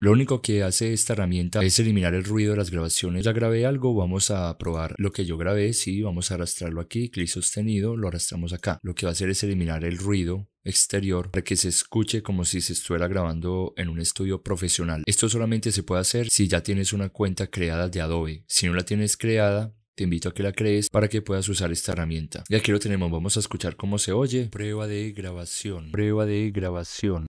Lo único que hace esta herramienta es eliminar el ruido de las grabaciones. Ya grabé algo, vamos a probar lo que yo grabé, sí, vamos a arrastrarlo aquí, clic sostenido, lo arrastramos acá. Lo que va a hacer es eliminar el ruido exterior para que se escuche como si se estuviera grabando en un estudio profesional. Esto solamente se puede hacer si ya tienes una cuenta creada de Adobe. Si no la tienes creada, te invito a que la crees para que puedas usar esta herramienta. Y aquí lo tenemos, vamos a escuchar cómo se oye. Prueba de grabación, prueba de grabación.